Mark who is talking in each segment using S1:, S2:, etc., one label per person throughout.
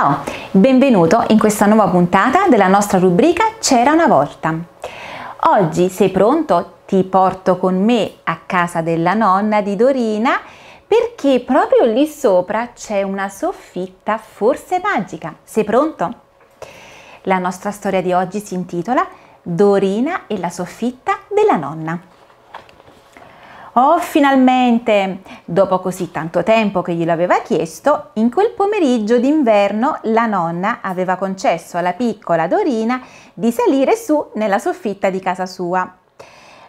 S1: Ciao, benvenuto in questa nuova puntata della nostra rubrica C'era una volta. Oggi, sei pronto, ti porto con me a casa della nonna di Dorina perché proprio lì sopra c'è una soffitta forse magica. Sei pronto? La nostra storia di oggi si intitola Dorina e la soffitta della nonna. Oh, finalmente! Dopo così tanto tempo che glielo aveva chiesto, in quel pomeriggio d'inverno la nonna aveva concesso alla piccola Dorina di salire su nella soffitta di casa sua.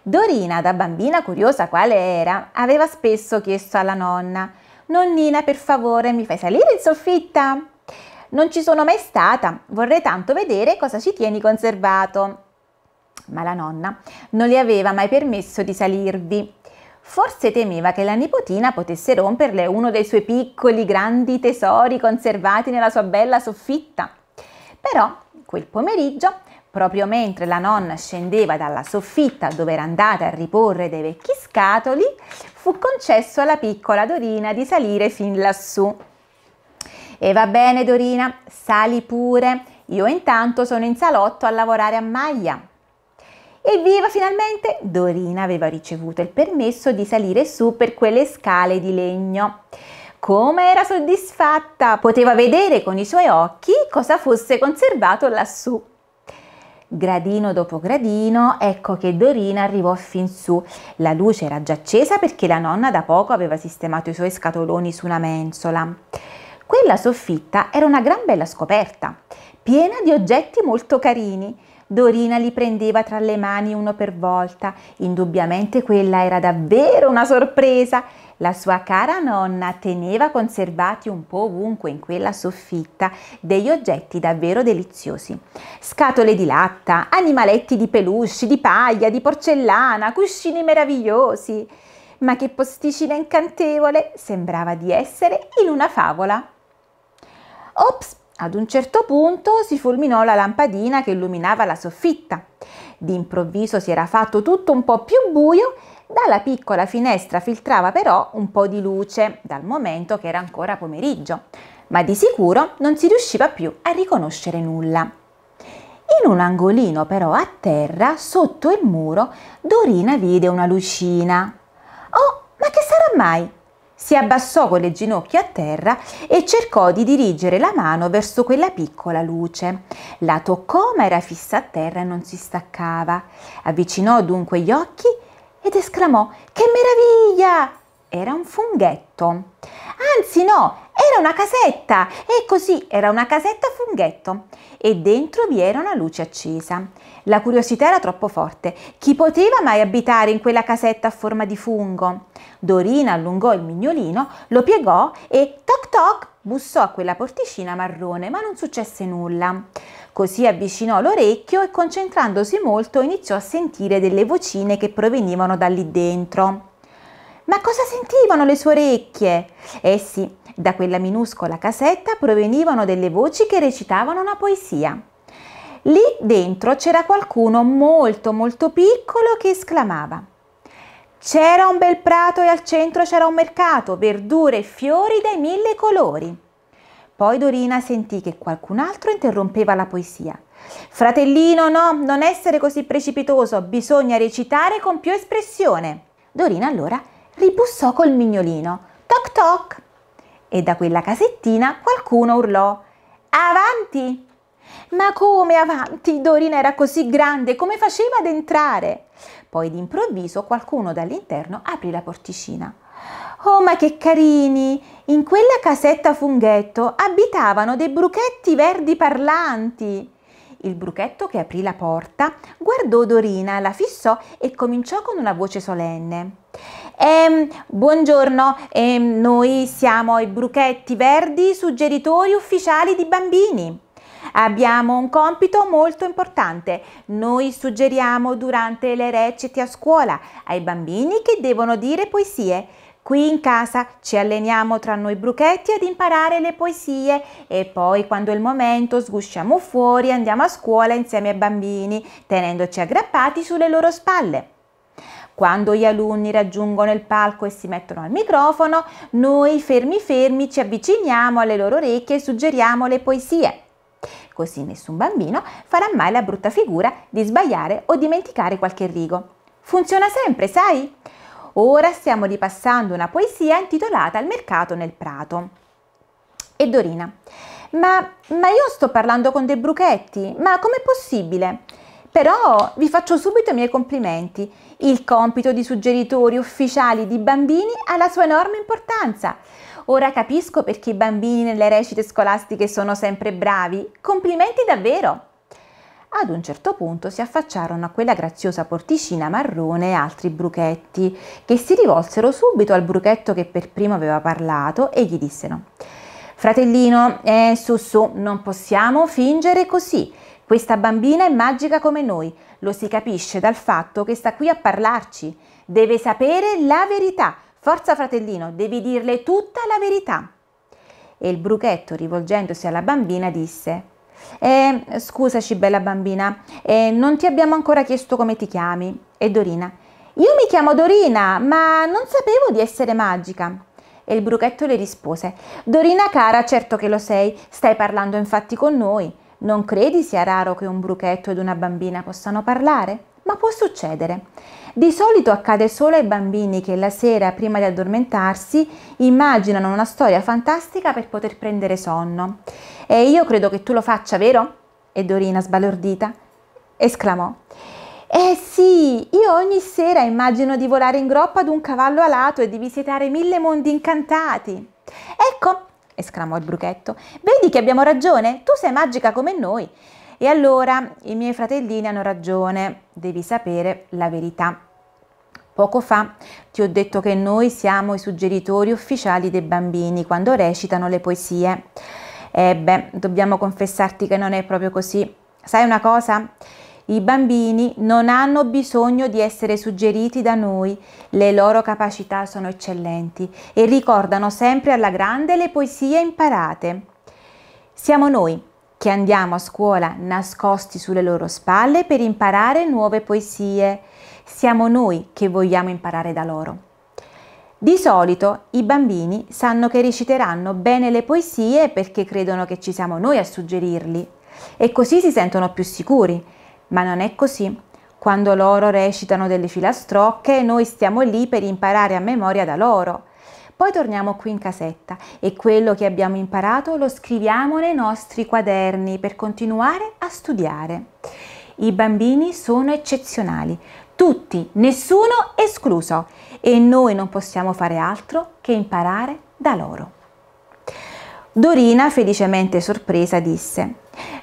S1: Dorina, da bambina curiosa quale era, aveva spesso chiesto alla nonna Nonnina, per favore, mi fai salire in soffitta? Non ci sono mai stata, vorrei tanto vedere cosa ci tieni conservato. Ma la nonna non le aveva mai permesso di salirvi Forse temeva che la nipotina potesse romperle uno dei suoi piccoli grandi tesori conservati nella sua bella soffitta. Però quel pomeriggio, proprio mentre la nonna scendeva dalla soffitta dove era andata a riporre dei vecchi scatoli, fu concesso alla piccola Dorina di salire fin lassù. E va bene Dorina, sali pure, io intanto sono in salotto a lavorare a maglia, Evviva finalmente! Dorina aveva ricevuto il permesso di salire su per quelle scale di legno. Come era soddisfatta! Poteva vedere con i suoi occhi cosa fosse conservato lassù. Gradino dopo gradino, ecco che Dorina arrivò fin su. La luce era già accesa perché la nonna da poco aveva sistemato i suoi scatoloni su una mensola. Quella soffitta era una gran bella scoperta, piena di oggetti molto carini Dorina li prendeva tra le mani uno per volta. Indubbiamente quella era davvero una sorpresa. La sua cara nonna teneva conservati un po' ovunque in quella soffitta degli oggetti davvero deliziosi. Scatole di latta, animaletti di peluche, di paglia, di porcellana, cuscini meravigliosi. Ma che posticina incantevole! Sembrava di essere in una favola. Ops, ad un certo punto si fulminò la lampadina che illuminava la soffitta. D'improvviso si era fatto tutto un po' più buio, dalla piccola finestra filtrava però un po' di luce, dal momento che era ancora pomeriggio, ma di sicuro non si riusciva più a riconoscere nulla. In un angolino però a terra, sotto il muro, Dorina vide una lucina. Oh, ma che sarà mai? si abbassò con le ginocchia a terra e cercò di dirigere la mano verso quella piccola luce. La toccò ma era fissa a terra e non si staccava. Avvicinò dunque gli occhi ed esclamò Che meraviglia! Era un funghetto. Anzi no, era una casetta e così era una casetta a funghetto e dentro vi era una luce accesa. La curiosità era troppo forte. Chi poteva mai abitare in quella casetta a forma di fungo? Dorina allungò il mignolino, lo piegò e toc toc bussò a quella porticina marrone, ma non successe nulla. Così avvicinò l'orecchio e concentrandosi molto iniziò a sentire delle vocine che provenivano da lì dentro. Ma cosa sentivano le sue orecchie? Eh sì, da quella minuscola casetta provenivano delle voci che recitavano una poesia. Lì dentro c'era qualcuno molto molto piccolo che esclamava C'era un bel prato e al centro c'era un mercato, verdure e fiori dai mille colori. Poi Dorina sentì che qualcun altro interrompeva la poesia. Fratellino, no, non essere così precipitoso, bisogna recitare con più espressione. Dorina allora ribussò col mignolino. Toc toc! e da quella casettina qualcuno urlò Avanti! Ma come avanti? Dorina era così grande, come faceva ad entrare? Poi d'improvviso qualcuno dall'interno aprì la porticina. Oh, ma che carini! In quella casetta funghetto abitavano dei bruchetti verdi parlanti. Il bruchetto che aprì la porta guardò Dorina, la fissò e cominciò con una voce solenne. Eh, buongiorno, eh, noi siamo i Bruchetti Verdi, suggeritori ufficiali di bambini. Abbiamo un compito molto importante. Noi suggeriamo durante le recite a scuola ai bambini che devono dire poesie. Qui in casa ci alleniamo tra noi bruchetti ad imparare le poesie e poi quando è il momento sgusciamo fuori e andiamo a scuola insieme ai bambini, tenendoci aggrappati sulle loro spalle. Quando gli alunni raggiungono il palco e si mettono al microfono, noi fermi fermi ci avviciniamo alle loro orecchie e suggeriamo le poesie. Così nessun bambino farà mai la brutta figura di sbagliare o dimenticare qualche rigo. Funziona sempre, sai? Ora stiamo ripassando una poesia intitolata Il mercato nel prato. E Dorina, ma, ma io sto parlando con dei bruchetti, ma com'è possibile? Però vi faccio subito i miei complimenti. Il compito di suggeritori ufficiali di bambini ha la sua enorme importanza. Ora capisco perché i bambini nelle recite scolastiche sono sempre bravi. Complimenti davvero! Ad un certo punto si affacciarono a quella graziosa porticina marrone e altri bruchetti, che si rivolsero subito al bruchetto che per primo aveva parlato e gli dissero Fratellino, eh, su su, non possiamo fingere così. Questa bambina è magica come noi, lo si capisce dal fatto che sta qui a parlarci. Deve sapere la verità. Forza fratellino, devi dirle tutta la verità. E il bruchetto, rivolgendosi alla bambina, disse, eh, scusaci bella bambina, eh, non ti abbiamo ancora chiesto come ti chiami. E Dorina, io mi chiamo Dorina, ma non sapevo di essere magica. E il bruchetto le rispose, Dorina cara, certo che lo sei, stai parlando infatti con noi. Non credi sia raro che un bruchetto ed una bambina possano parlare? Ma può succedere. Di solito accade solo ai bambini che la sera, prima di addormentarsi, immaginano una storia fantastica per poter prendere sonno. E io credo che tu lo faccia, vero? E Dorina, sbalordita, esclamò. Eh sì, io ogni sera immagino di volare in groppa ad un cavallo alato e di visitare mille mondi incantati. Ecco, esclamò il bruchetto. Vedi che abbiamo ragione, tu sei magica come noi. E allora i miei fratellini hanno ragione, devi sapere la verità. Poco fa ti ho detto che noi siamo i suggeritori ufficiali dei bambini quando recitano le poesie. Ebbene, eh dobbiamo confessarti che non è proprio così. Sai una cosa? I bambini non hanno bisogno di essere suggeriti da noi, le loro capacità sono eccellenti e ricordano sempre alla grande le poesie imparate. Siamo noi che andiamo a scuola nascosti sulle loro spalle per imparare nuove poesie. Siamo noi che vogliamo imparare da loro. Di solito i bambini sanno che reciteranno bene le poesie perché credono che ci siamo noi a suggerirli e così si sentono più sicuri ma non è così. Quando loro recitano delle filastrocche, noi stiamo lì per imparare a memoria da loro. Poi torniamo qui in casetta e quello che abbiamo imparato lo scriviamo nei nostri quaderni per continuare a studiare. I bambini sono eccezionali, tutti, nessuno escluso, e noi non possiamo fare altro che imparare da loro. Dorina, felicemente sorpresa, disse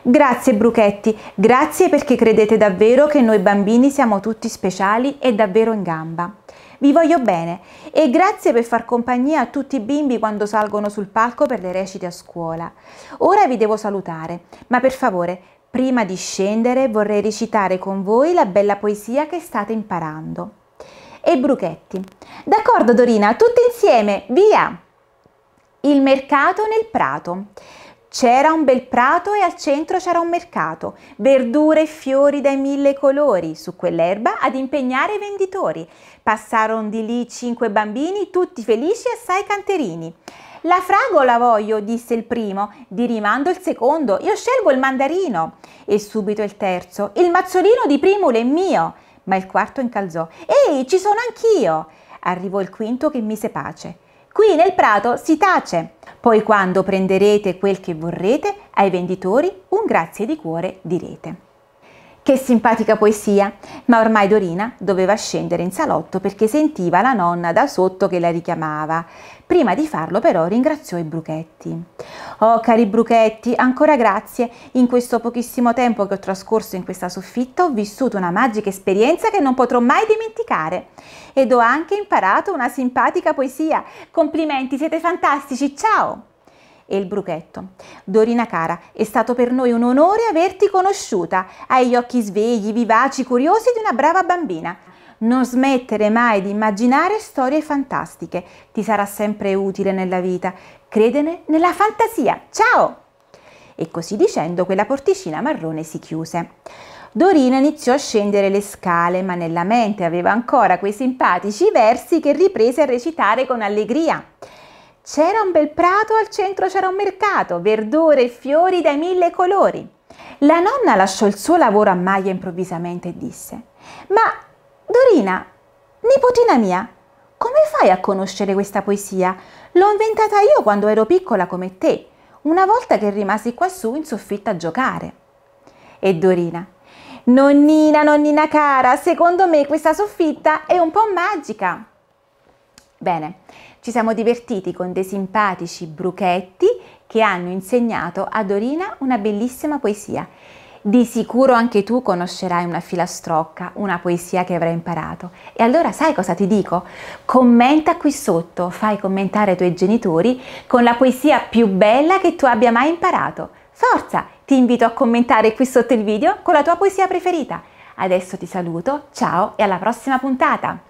S1: Grazie Bruchetti, grazie perché credete davvero che noi bambini siamo tutti speciali e davvero in gamba. Vi voglio bene e grazie per far compagnia a tutti i bimbi quando salgono sul palco per le recite a scuola. Ora vi devo salutare, ma per favore, prima di scendere vorrei recitare con voi la bella poesia che state imparando. E Bruchetti. D'accordo Dorina, tutti insieme, via! Il mercato nel prato. C'era un bel prato e al centro c'era un mercato, verdure e fiori dai mille colori, su quell'erba ad impegnare i venditori. Passarono di lì cinque bambini, tutti felici e assai canterini. La fragola voglio, disse il primo, di rimando il secondo, io scelgo il mandarino. E subito il terzo, il mazzolino di primule è mio. Ma il quarto incalzò, ehi, ci sono anch'io. Arrivò il quinto che mise pace. Qui nel prato si tace. Poi quando prenderete quel che vorrete, ai venditori un grazie di cuore direte. Che simpatica poesia! Ma ormai Dorina doveva scendere in salotto perché sentiva la nonna da sotto che la richiamava. Prima di farlo però ringraziò i Bruchetti. Oh cari Bruchetti, ancora grazie. In questo pochissimo tempo che ho trascorso in questa soffitta ho vissuto una magica esperienza che non potrò mai dimenticare. Ed ho anche imparato una simpatica poesia. Complimenti, siete fantastici, ciao! e il bruchetto. Dorina cara, è stato per noi un onore averti conosciuta. Hai gli occhi svegli, vivaci, curiosi di una brava bambina. Non smettere mai di immaginare storie fantastiche. Ti sarà sempre utile nella vita. Credene nella fantasia. Ciao! E così dicendo quella porticina marrone si chiuse. Dorina iniziò a scendere le scale, ma nella mente aveva ancora quei simpatici versi che riprese a recitare con allegria. C'era un bel prato, al centro c'era un mercato, verdure e fiori dai mille colori. La nonna lasciò il suo lavoro a Maya improvvisamente e disse Ma Dorina, nipotina mia, come fai a conoscere questa poesia? L'ho inventata io quando ero piccola come te, una volta che rimasi quassù in soffitta a giocare. E Dorina Nonnina, nonnina cara, secondo me questa soffitta è un po' magica. Bene, ci siamo divertiti con dei simpatici bruchetti che hanno insegnato a Dorina una bellissima poesia. Di sicuro anche tu conoscerai una filastrocca, una poesia che avrai imparato. E allora sai cosa ti dico? Commenta qui sotto, fai commentare ai tuoi genitori con la poesia più bella che tu abbia mai imparato. Forza, ti invito a commentare qui sotto il video con la tua poesia preferita. Adesso ti saluto, ciao e alla prossima puntata!